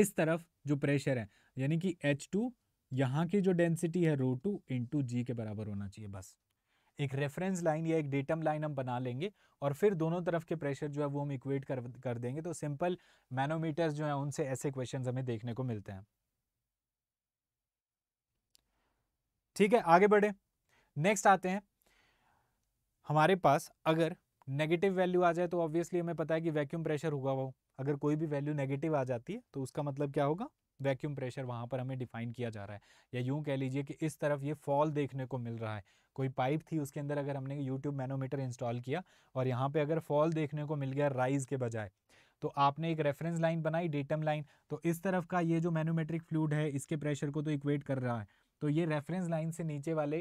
इस तरफ जो प्रेशर है यानी कि एच टू यहाँ की जो डेंसिटी है रो टू इंटू जी के बराबर होना चाहिए बस एक रेफरेंस लाइन या एक डेटम लाइन हम बना लेंगे और फिर दोनों तरफ के प्रेशर जो है वो हम इक्वेट कर कर देंगे तो सिंपल मैनोमीटर्स जो है उनसे ऐसे क्वेश्चन हमें देखने को मिलते हैं ठीक है आगे बढ़े नेक्स्ट आते हैं हमारे पास अगर नेगेटिव वैल्यू आ जाए तो ऑब्वियसली हमें पता है कि वैक्यूम प्रेशर हुआ वो अगर कोई भी वैल्यू नेगेटिव आ जाती है तो उसका मतलब क्या होगा वैक्यूम प्रेशर वहां पर हमें डिफाइन किया जा रहा है या यूं कह लीजिए कि इस तरफ ये फॉल देखने को मिल रहा है कोई पाइप थी उसके अंदर अगर हमने यूट्यूब मैनोमीटर इंस्टॉल किया और यहाँ पे अगर फॉल देखने को मिल गया राइज के बजाय तो आपने एक रेफरेंस लाइन बनाई डेटम लाइन तो इस तरफ का ये जो मैनोमेट्रिक फ्लूड है इसके प्रेशर को तो इक्वेट कर रहा है तो ये रेफरेंस लाइन से नीचे वाले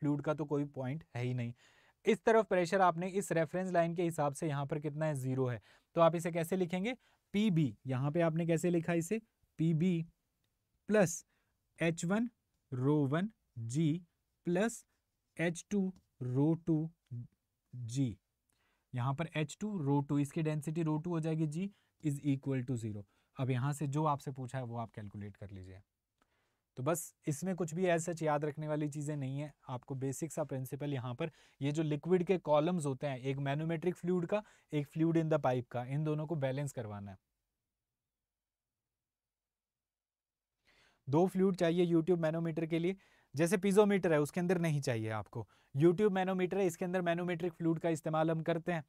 फ्लूड का तो कोई पॉइंट है ही नहीं इस तरफ प्रेशर आपने इस रेफरेंस लाइन के हिसाब से यहाँ पर कितना है ज़ीरो है तो आप इसे कैसे लिखेंगे पी बी यहाँ पर आपने कैसे लिखा इसे P B plus H one rho one G plus H two rho two G यहाँ पर एच टू रो टू इसकी डेंसिटी रो टू हो जाएगी G is equal to zero अब यहाँ से जो आपसे पूछा है वो आप कैलकुलेट कर लीजिए तो बस इसमें कुछ भी ऐसा याद रखने वाली चीज़ें नहीं है आपको बेसिक सा प्रिंसिपल यहाँ पर ये जो लिक्विड के कॉलम्स होते हैं एक मैनोमेट्रिक फ्लूड का एक फ्लूड इन द पाइप का इन दोनों को बैलेंस करवाना है दो फ्लूड चाहिए यूट्यूब मैनोमीटर के लिए जैसे पिजोमीटर है उसके अंदर नहीं चाहिए आपको यूट्यूब मैनोमीटर है इसके अंदर मैनोमेट्रिक फ्लूड का इस्तेमाल हम करते हैं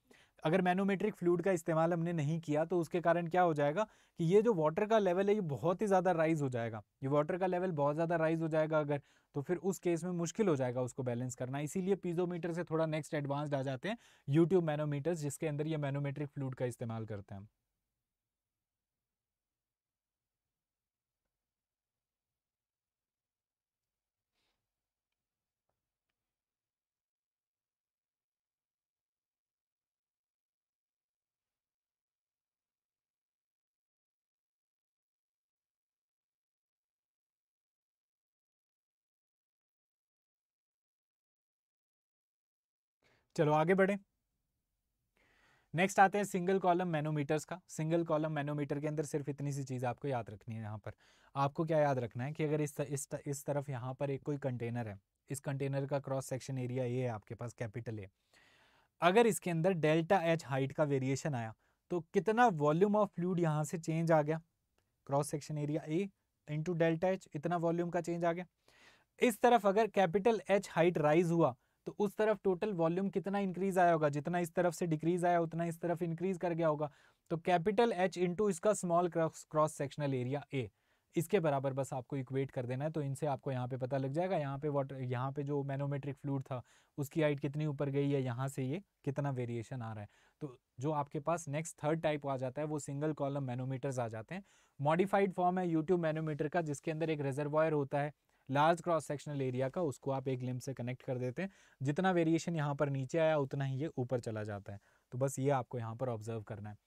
अगर मैनोमेट्रिक फ्लूड का इस्तेमाल हमने नहीं किया तो उसके कारण क्या हो जाएगा कि ये जो वाटर का लेवल है ये बहुत ही ज़्यादा राइज हो जाएगा ये वाटर का लेवल बहुत ज़्यादा राइज हो जाएगा अगर तो फिर उस केस में मुश्किल हो जाएगा उसको बैलेंस करना इसीलिए पीजोमीटर से थोड़ा नेक्स्ट एडवांस्ड आ जाते हैं यूट्यूब मैनोमीटर जिसके अंदर ये मैनोमेट्रिक फ्लूड का इस्तेमाल करते हैं चलो आगे बढ़े नेक्स्ट आते हैं सिंगल कॉलम मैनोमीटर्स का सिंगल कॉलम मैनोमीटर के अंदर सिर्फ इतनी सी चीज़ आपको याद रखनी है यहाँ पर आपको क्या याद रखना है कि अगर इस इस इस तरफ यहाँ पर एक कोई कंटेनर है इस कंटेनर का क्रॉस सेक्शन एरिया ये है आपके पास कैपिटल ए अगर इसके अंदर डेल्टा एच हाइट का वेरिएशन आया तो कितना वॉल्यूम ऑफ फ्लूड यहाँ से चेंज आ गया cross section area A into delta H इतना वॉल्यूम का चेंज आ गया इस तरफ अगर कैपिटल एच हाइट राइज हुआ तो उस तरफ टोटल वॉल्यूम कितना इंक्रीज आया होगा जितना इस तरफ से डिक्रीज आया उतना इस तरफ इंक्रीज कर गया होगा तो कैपिटल एच इंटू इसका small cross sectional area A इसके बराबर बस आपको इक्वेट कर देना है तो इनसे आपको यहाँ पे पता लग जाएगा यहाँ पे वाटर यहाँ पे जो मैनोमेट्रिक फ्लूड था उसकी हाइट कितनी ऊपर गई है यहाँ से ये कितना वेरिएशन आ रहा है तो जो आपके पास नेक्स्ट थर्ड टाइप आ जाता है वो सिंगल कॉलम मैनोमीटर्स आ जाते हैं मॉडिफाइड फॉर्म है यूट्यूब मैनोमीटर का जिसके अंदर एक रिजर्वायर होता है लार्ज क्रॉस सेक्शनल एरिया का उसको आप एक लिम्ब से कनेक्ट कर देते हैं जितना वेरिएशन यहाँ पर नीचे आया उतना ही ये ऊपर चला जाता है तो बस ये आपको यहाँ पर ऑब्जर्व करना है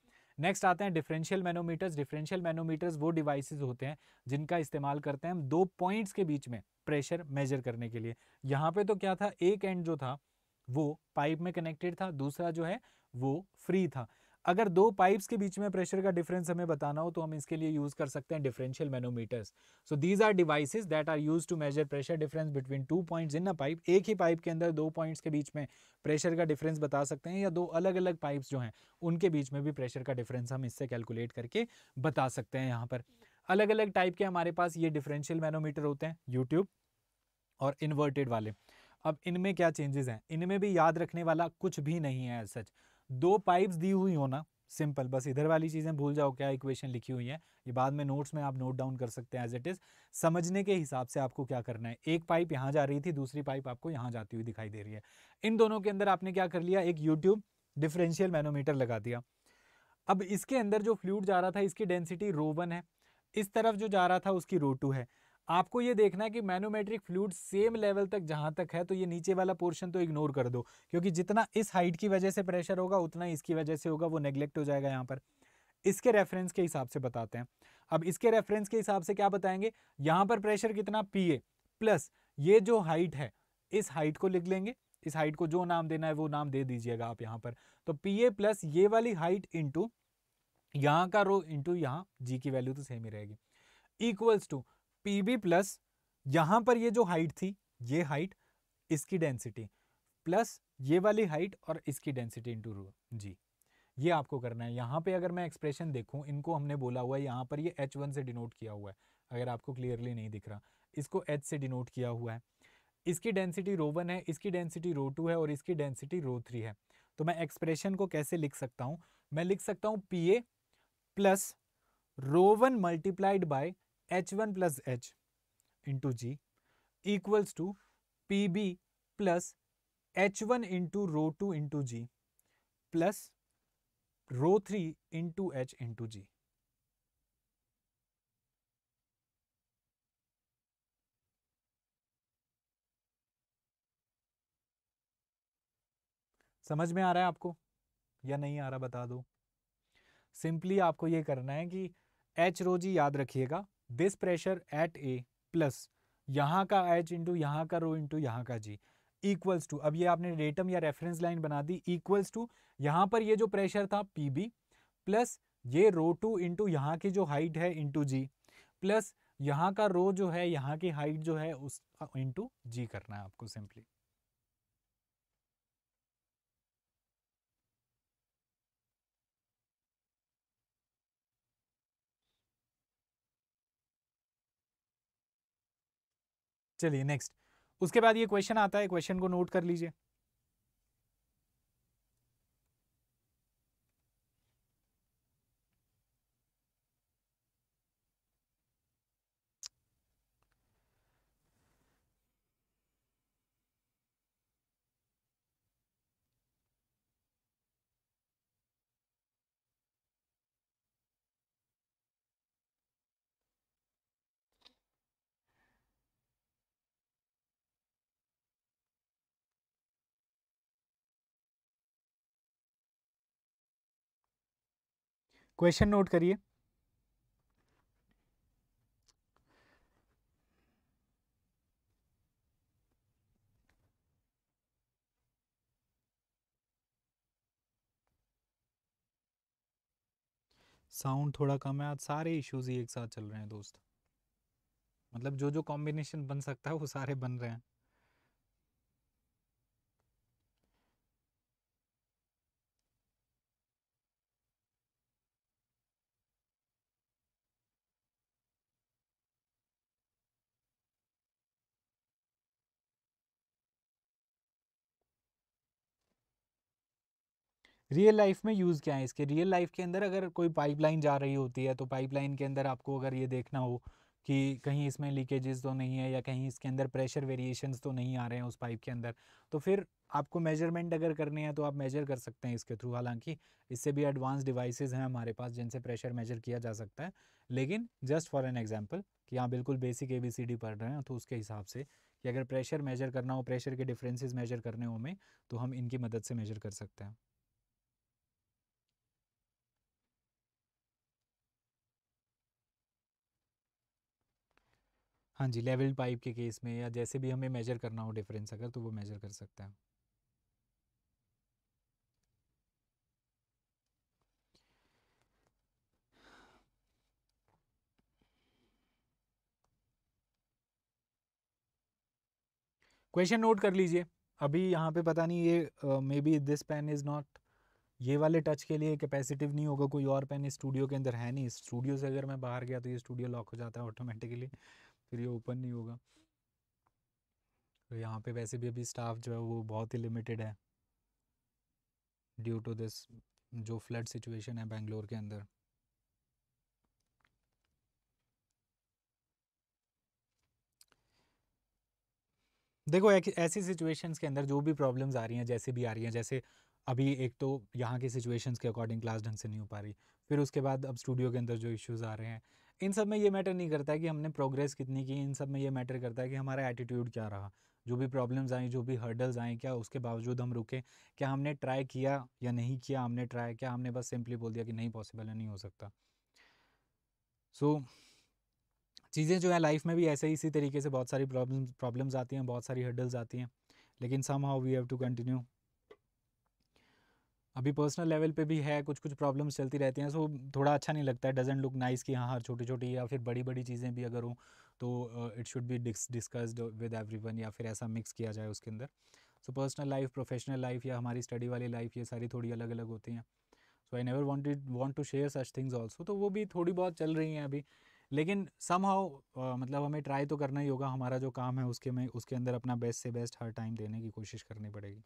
नेक्स्ट आते हैं डिफरेंशियल मैनोमीटर्स डिफरेंशियल मैनोमीटर्स वो डिवाइसेस होते हैं जिनका इस्तेमाल करते हैं हम दो पॉइंट्स के बीच में प्रेशर मेजर करने के लिए यहाँ पे तो क्या था एक एंड जो था वो पाइप में कनेक्टेड था दूसरा जो है वो फ्री था अगर दो पाइप्स के बीच में प्रेशर का डिफरेंस हमें बताना हो तो हम इसके लिए यूज़ कर सकते हैं differential manometers so these are devices that are used to measure pressure difference between two points in a pipe एक ही पाइप के अंदर दो पॉइंट्स के बीच में प्रेशर का डिफरेंस बता सकते हैं या दो अलग अलग पाइप्स जो हैं उनके बीच में भी प्रेशर का डिफरेंस हम इससे कैलकुलेट करके बता सकते हैं यहाँ पर अलग अलग टाइप के हमारे पास ये डिफरेंशियल मैनोमीटर होते हैं यूट्यूब और इन्वर्टेड वाले अब इनमें क्या चेंजेस हैं इनमें भी याद रखने वाला कुछ भी नहीं है सच दो पाइप्स दी हुई हो ना सिंपल बस इधर वाली चीज़ें भूल जाओ क्या इक्वेशन लिखी हुई है ये बाद में नोट्स में आप नोट डाउन कर सकते हैं एज इट इज़ समझने के हिसाब से आपको क्या करना है एक पाइप यहाँ जा रही थी दूसरी पाइप आपको यहाँ जाती हुई दिखाई दे रही है इन दोनों के अंदर आपने क्या कर लिया एक यूट्यूब डिफरेंशियल मैनोमीटर लगा दिया अब इसके अंदर जो फ्लूड जा रहा था इसकी डेंसिटी रो वन है इस तरफ जो जा रहा था उसकी रो टू है आपको ये देखना है कि मैनोमेट्रिक फ्लूड सेम लेवल तक जहाँ तक है तो ये नीचे वाला पोर्शन तो इग्नोर कर दो क्योंकि जितना इस हाइट की वजह से प्रेशर होगा उतना इसकी वजह से होगा वो नेग्लेक्ट हो जाएगा यहाँ पर इसके रेफरेंस के हिसाब से बताते हैं अब इसके रेफरेंस के हिसाब से क्या बताएंगे यहाँ पर प्रेशर कितना पी ए प्लस ये जो हाइट है इस हाइट को लिख लेंगे इस हाइट को जो नाम देना है वो नाम दे दीजिएगा आप यहाँ पर तो पी ए प्लस ये वाली हाइट इंटू यहाँ का रो इंटू यहाँ जी की वैल्यू तो सेम ही रहेगी equals to P B plus यहां पर ये जो हाइट थी ये हाइट इसकी डेंसिटी प्लस ये वाली हाइट और इसकी डेंसिटी इंटू रो जी ये आपको करना है यहाँ पे अगर मैं एक्सप्रेशन देखूं इनको हमने बोला हुआ है यहाँ पर ये एच वन से डिनोट किया हुआ है अगर आपको क्लियरली नहीं दिख रहा इसको एच से डिनोट किया हुआ है इसकी डेंसिटी रो वन है इसकी डेंसिटी रो टू है और इसकी डेंसिटी रो थ्री है तो मैं एक्सप्रेशन को कैसे लिख सकता हूँ मैं लिख सकता हूँ P A plus rho one multiplied by H one plus H into G equals to P B plus H one into rho two into G plus rho three into H into G समझ में आ रहा है आपको या नहीं आ रहा बता दो सिंपली आपको यह करना है कि एच रो जी याद रखिएगा this pressure at A plus यहाँ का एच इंटू यहाँ का रो इंटू यहाँ का जी इक्वल्स टू अब ये आपने डेटम या रेफरेंस लाइन बना दी इक्वल्स टू यहाँ पर ये जो प्रेशर था पी बी प्लस ये रो टू इंटू यहाँ की जो हाइट है इंटू जी प्लस यहाँ का रो जो है यहाँ की हाइट जो है उस इंटू uh, जी करना है आपको सिंपली चलिए नेक्स्ट उसके बाद ये क्वेश्चन आता है क्वेश्चन को नोट कर लीजिए क्वेश्चन नोट करिए साउंड थोड़ा कम है आज सारे इश्यूज ही एक साथ चल रहे हैं दोस्त मतलब जो जो कॉम्बिनेशन बन सकता है वो सारे बन रहे हैं रियल लाइफ में यूज़ क्या है इसके रियल लाइफ के अंदर अगर कोई पाइपलाइन जा रही होती है तो पाइपलाइन के अंदर आपको अगर ये देखना हो कि कहीं इसमें लीकेजेस तो नहीं है या कहीं इसके अंदर प्रेशर वेरिएशंस तो नहीं आ रहे हैं उस पाइप के अंदर तो फिर आपको मेजरमेंट अगर करने हैं तो आप मेजर कर सकते हैं इसके थ्रू हालांकि इससे भी एडवांस डिवाइस हैं हमारे पास जिनसे प्रेशर मेजर किया जा सकता है लेकिन जस्ट फॉर एन एग्ज़ाम्पल कि हाँ बिल्कुल basic A B C D पढ़ रहे हैं तो उसके हिसाब से कि अगर प्रेशर मेजर करना हो प्रेशर के डिफरेंसेस मेजर करने हो हमें तो हम इनकी मदद से मेजर कर सकते हैं हाँ जी लेवल पाइप के केस में या जैसे भी हमें मेजर करना हो डिफरेंस अगर तो वो मेजर कर सकते हैं क्वेश्चन नोट कर लीजिए अभी यहाँ पे पता नहीं ये may be this pen is not ये वाले टच के लिए कैपेसिटिव नहीं होगा कोई और पेन स्टूडियो के अंदर है नहीं स्टूडियो से अगर मैं बाहर गया तो ये स्टूडियो लॉक हो जाता है ऑटोमेटिकली फिर ये ओपन नहीं होगा तो यहाँ पे वैसे भी अभी स्टाफ जो है वो बहुत ही लिमिटेड है ड्यू टू दिस जो फ्लड सिचुएशन है बेंगलोर के अंदर देखो ऐसी सिचुएशंस के अंदर जो भी प्रॉब्लम्स आ रही हैं जैसे भी आ रही हैं जैसे अभी एक तो यहाँ की सिचुएशंस के अकॉर्डिंग क्लास ढंग से नहीं हो पा रही फिर उसके बाद अब स्टूडियो के अंदर जो इश्यूज़ आ रहे हैं इन सब में ये मैटर नहीं करता है कि हमने प्रोग्रेस कितनी की इन सब में ये मैटर करता है कि हमारा एटीट्यूड क्या रहा जो भी प्रॉब्लम्स आई जो भी हर्डल्स आए क्या उसके बावजूद हम रुके क्या हमने ट्राई किया या नहीं किया हमने ट्राई क्या हमने बस सिंपली बोल दिया कि नहीं पॉसिबल है नहीं हो सकता सो so, चीज़ें जो है लाइफ में भी ऐसे ही इसी तरीके से बहुत सारी प्रॉब्लम प्रॉब्लम्स आती हैं बहुत सारी हर्डल्स आती हैं लेकिन somehow we have to continue अभी पर्सनल लेवल पे भी है कुछ कुछ प्रॉब्लम्स चलती रहती हैं सो थोड़ा अच्छा नहीं लगता है डजेंट लुक नाइस कि हाँ हर छोटी छोटी या फिर बड़ी बड़ी चीज़ें भी अगर हों तो it should be discussed with everyone या फिर ऐसा मिक्स किया जाए उसके अंदर so personal life professional life या हमारी स्टडी वाली लाइफ ये सारी थोड़ी अलग अलग होती हैं so I never wanted want to share such things also तो वो भी थोड़ी बहुत चल रही हैं अभी लेकिन सम हाउ मतलब हमें ट्राई तो करना ही होगा हमारा जो काम है उसके में उसके अंदर अपना बेस्ट से बेस्ट हर टाइम देने की कोशिश करनी पड़ेगी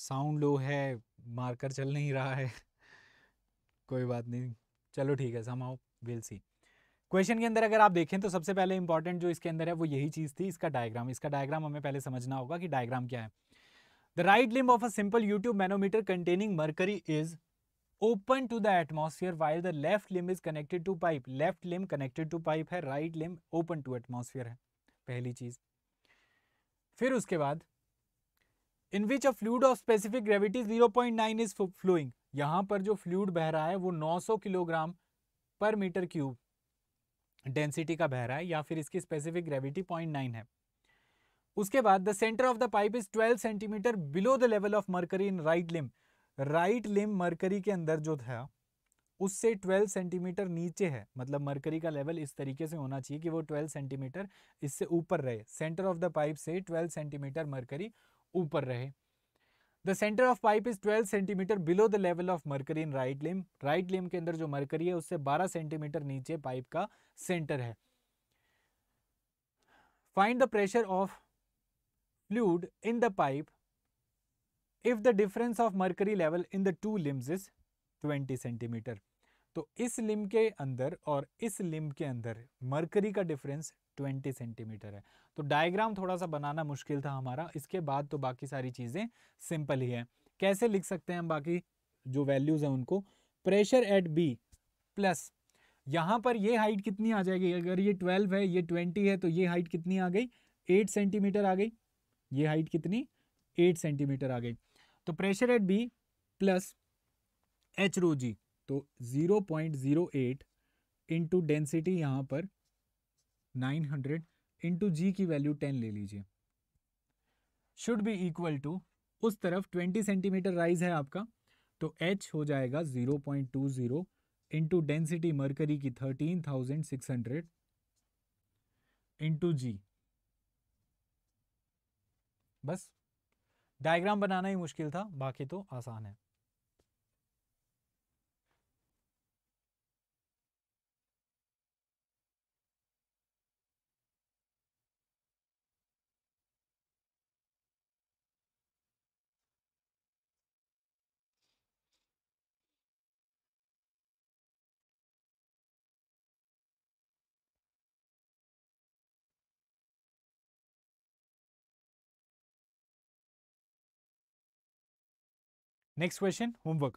साउंड लो है मार्कर चल नहीं रहा है कोई बात नहीं चलो ठीक है सम विल सी क्वेश्चन के अंदर अगर आप देखें तो सबसे पहले इंपॉर्टेंट जो इसके अंदर है वो यही चीज़ थी इसका डायग्राम इसका डायग्राम हमें पहले समझना होगा कि डायग्राम क्या है the right limb of a simple U tube manometer containing mercury is open to the atmosphere while the left limb is connected to pipe left limb connected to pipe है right limb open to atmosphere है पहली चीज़ फिर उसके बाद in which a fluid of specific gravity zero point nine is flowing यहां पर जो फ्लूड बह रहा है वो नौ सौ किलोग्राम पर मीटर क्यूब डेंसिटी का बह रहा है या फिर इसकी स्पेसिफिक ग्रेविटी पॉइंट नाइन है उसके बाद the centre of the pipe is twelve centimetre below the level of mercury in right limb right limb mercury के अंदर जो था उससे 12 सेंटीमीटर नीचे है मतलब मरकरी का लेवल इस तरीके से होना चाहिए कि वो 12 सेंटीमीटर इससे ऊपर रहे सेंटर ऑफ द पाइप से 12 सेंटीमीटर मरकरी ऊपर रहे the centre of pipe is 12 centimetre below the level of mercury in right limb right limb के अंदर जो मरकरी है उससे 12 सेंटीमीटर नीचे पाइप का सेंटर है find the pressure of fluid in the pipe if the difference of mercury level in the two limbs is 20 centimetre तो इस लिम के अंदर और इस लिम के अंदर मरकरी का डिफरेंस 20 सेंटीमीटर है तो डायग्राम थोड़ा सा बनाना मुश्किल था हमारा इसके बाद तो बाकी सारी चीज़ें सिंपल ही है कैसे लिख सकते हैं हम बाकी जो वैल्यूज़ हैं उनको प्रेशर एट बी प्लस यहाँ पर ये हाइट कितनी आ जाएगी अगर ये ट्वेल्व है ये ट्वेंटी है तो ये हाइट कितनी आ गई एट सेंटीमीटर आ गई ये हाइट कितनी एट सेंटीमीटर आ गई तो pressure at B plus H rho G तो zero point zero eight into density यहाँ पर नाइन हंड्रेड इंटू जी की वैल्यू टेन ले लीजिए शुड बी इक्वल टू उस तरफ ट्वेंटी सेंटीमीटर राइज है आपका तो एच हो जाएगा zero point two zero into density mercury की thirteen thousand six hundred into G बस डायग्राम बनाना ही मुश्किल था बाकी तो आसान है next question homework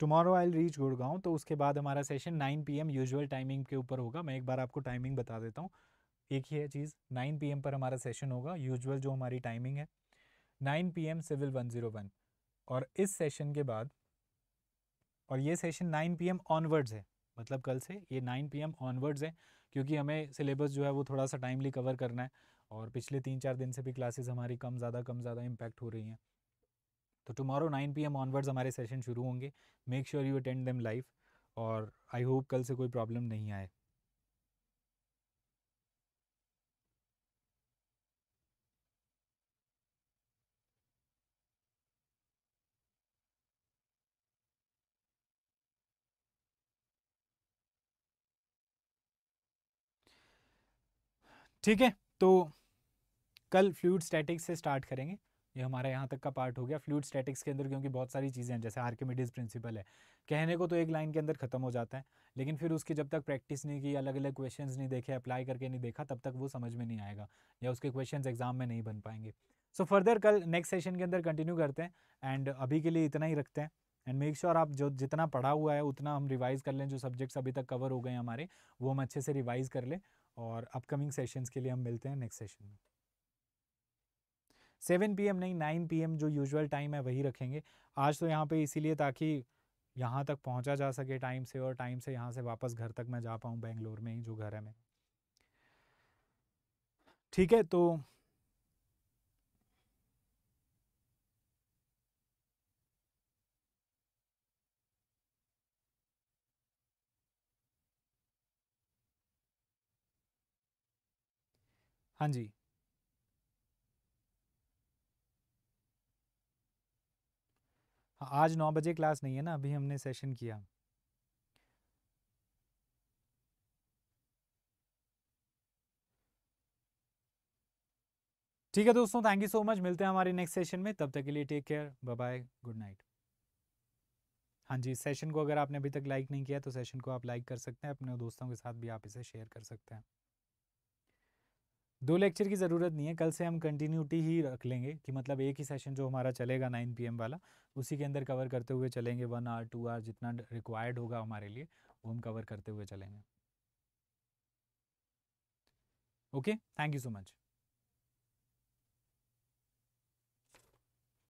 tomorrow I reach Gurgaon तो उसके बाद हमारा सेशन 9 पीएम यूजुअल टाइमिंग के ऊपर होगा मैं एक बार आपको टाइमिंग बता देता हूँ एक ही है चीज़ 9 पीएम पर हमारा सेशन होगा यूजुअल जो हमारी टाइमिंग है 9 पीएम सिविल 101 और इस सेशन के बाद और ये सेशन 9 पीएम ऑनवर्ड्स है मतलब कल से ये 9 पीएम ऑनवर्ड्स है क्योंकि हमें सिलेबस जो है वो थोड़ा सा टाइमली कवर करना है और पिछले तीन चार दिन से भी क्लासेस हमारी कम ज़्यादा कम ज़्यादा इम्पैक्ट हो रही हैं तो टुमारो 9 पीएम ऑनवर्ड्स हमारे सेशन शुरू होंगे make sure you attend them live और आई होप कल से कोई प्रॉब्लम नहीं आए ठीक है तो कल फ्लूड स्टैटिक्स से स्टार्ट करेंगे ये हमारा यहाँ तक का पार्ट हो गया फ्लूड स्टैटिक्स के अंदर क्योंकि बहुत सारी चीज़ें हैं जैसे आर्किमिडीज प्रिंसिपल है कहने को तो एक लाइन के अंदर ख़त्म हो जाता है लेकिन फिर उसकी जब तक प्रैक्टिस नहीं की अलग अलग क्वेश्चन नहीं देखे अप्लाई करके नहीं देखा तब तक वो समझ में नहीं आएगा या उसके क्वेश्चन एग्जाम में नहीं बन पाएंगे सो फर्दर कल नेक्स्ट सेशन के अंदर कंटिन्यू करते हैं एंड अभी के लिए इतना ही रखते हैं एंड मेक श्योर आप जो जितना पढ़ा हुआ है उतना हम रिवाइज़ कर लें जो सब्जेक्ट्स अभी तक कवर हो गए हैं हमारे वो हम अच्छे से रिवाइज़ कर लें और अपकमिंग सेशंस के लिए हम मिलते हैं नेक्स्ट सेशन में सेवन पी नहीं नाइन पी जो यूजुअल टाइम है वही रखेंगे आज तो यहाँ पे इसीलिए ताकि यहाँ तक पहुँचा जा सके टाइम से और टाइम से यहाँ से वापस घर तक मैं जा पाऊँ बेंगलोर में ही जो घर है मैं ठीक है तो हाँ जी। हाँ, आज नौ बजे क्लास नहीं है ना, अभी हमने सेशन किया। ठीक है दोस्तों, थैंक यू सो मच। मिलते हैं हमारे नेक्स्ट सेशन में, तब तक के लिए take care, bye bye, good night. हाँ जी, सेशन को अगर आपने अभी तक लाइक नहीं किया तो सेशन को आप लाइक कर सकते हैं, अपने दोस्तों के साथ भी आप इसे शेयर कर सकते हैं। दो लेक्चर की ज़रूरत नहीं है कल से हम कंटिन्यूटी ही रख लेंगे कि मतलब एक ही सेशन जो हमारा चलेगा नाइन पी वाला उसी के अंदर कवर करते हुए चलेंगे वन आवर टू आवर जितना रिक्वायर्ड होगा हमारे लिए वो हम कवर करते हुए चलेंगे okay thank you so much